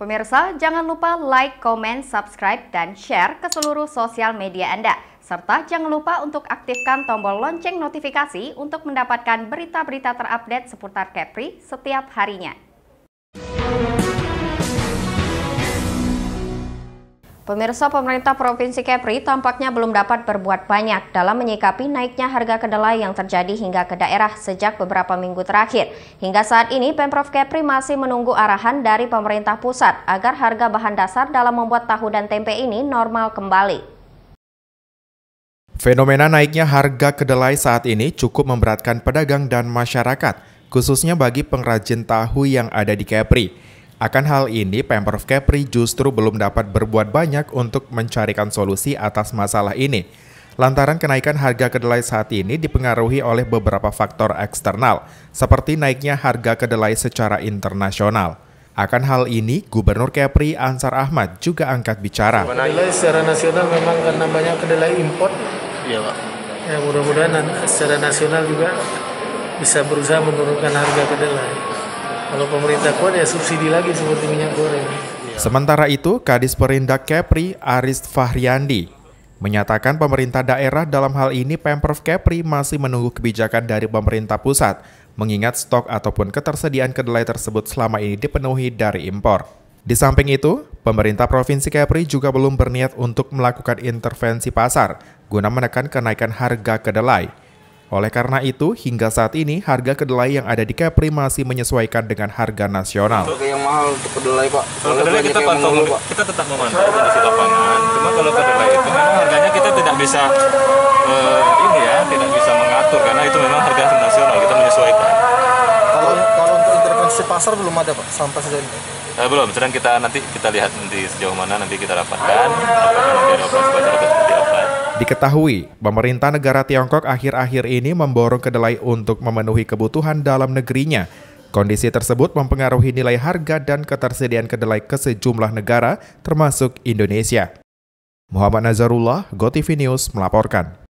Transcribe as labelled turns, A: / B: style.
A: Pemirsa, jangan lupa like, comment, subscribe, dan share ke seluruh sosial media Anda. Serta jangan lupa untuk aktifkan tombol lonceng notifikasi untuk mendapatkan berita-berita terupdate seputar Kepri setiap harinya. Pemirsa pemerintah Provinsi Kepri tampaknya belum dapat berbuat banyak dalam menyikapi naiknya harga kedelai yang terjadi hingga ke daerah sejak beberapa minggu terakhir. Hingga saat ini, Pemprov Kepri masih menunggu arahan dari pemerintah pusat agar harga bahan dasar dalam membuat tahu dan tempe ini normal kembali.
B: Fenomena naiknya harga kedelai saat ini cukup memberatkan pedagang dan masyarakat, khususnya bagi pengrajin tahu yang ada di Kepri. Akan hal ini, Pemprov Kepri justru belum dapat berbuat banyak untuk mencarikan solusi atas masalah ini. Lantaran kenaikan harga kedelai saat ini dipengaruhi oleh beberapa faktor eksternal, seperti naiknya harga kedelai secara internasional. Akan hal ini, Gubernur Kepri Ansar Ahmad juga angkat bicara.
A: Kedelai secara nasional memang karena banyak kedelai import. ya, Ya, mudah-mudahan secara nasional juga bisa berusaha menurunkan harga kedelai. Kalau pemerintah kuat ya subsidi lagi seperti minyak goreng.
B: Sementara itu, Kadis Perindak Kepri Aris Fahriandi menyatakan pemerintah daerah dalam hal ini Pemprov Kepri masih menunggu kebijakan dari pemerintah pusat, mengingat stok ataupun ketersediaan kedelai tersebut selama ini dipenuhi dari impor. Di samping itu, pemerintah Provinsi Kepri juga belum berniat untuk melakukan intervensi pasar guna menekan kenaikan harga kedelai. Oleh karena itu, hingga saat ini harga kedelai yang ada di Kepri masih menyesuaikan dengan harga nasional. Untuk yang mahal untuk kedelai,
A: Pak. Kalau kedelai kita pantau, mulu, Pak. kita tetap memantau kondisi lapangan.
B: Cuma kalau kedelai itu memang harganya kita tidak bisa uh, ini ya, tidak bisa mengatur karena itu memang harga nasional kita menyesuaikan. Kalau kalau untuk intervensi pasar belum ada, Pak, sampai sejauh ini. Eh, belum, sedang kita nanti kita lihat nanti sejauh mana nanti kita dapatkan apakah nanti ada operasi Diketahui, pemerintah negara Tiongkok akhir-akhir ini memborong kedelai untuk memenuhi kebutuhan dalam negerinya. Kondisi tersebut mempengaruhi nilai harga dan ketersediaan kedelai ke sejumlah negara, termasuk Indonesia. Muhammad Nazarullah, GoTV News melaporkan.